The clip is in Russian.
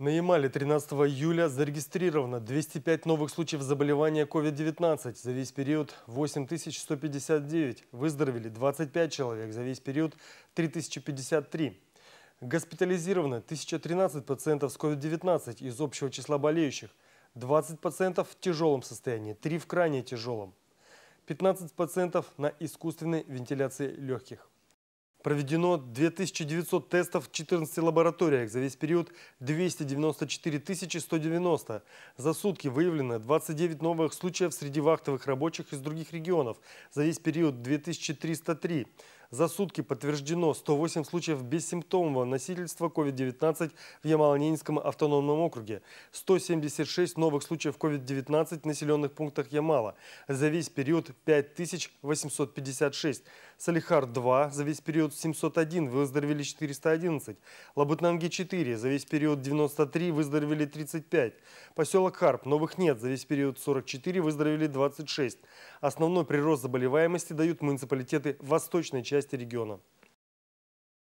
На Ямале 13 июля зарегистрировано 205 новых случаев заболевания COVID-19. За весь период 8159. Выздоровели 25 человек. За весь период 3053. Госпитализировано 1013 пациентов с COVID-19 из общего числа болеющих. 20 пациентов в тяжелом состоянии, 3 в крайне тяжелом. 15 пациентов на искусственной вентиляции легких. Проведено 2900 тестов в 14 лабораториях, за весь период 294 190. За сутки выявлено 29 новых случаев среди вахтовых рабочих из других регионов, за весь период 2303. За сутки подтверждено 108 случаев бессимптомного носительства COVID-19 в Ямало-Ненецком автономном округе, 176 новых случаев COVID-19 в населенных пунктах Ямала. За весь период 5856. Салихар-2 за весь период 701, выздоровели 411. лабутнанги 4 за весь период 93, выздоровели 35. Поселок Харп, новых нет, за весь период 44, выздоровели 26. Основной прирост заболеваемости дают муниципалитеты восточной части части региона.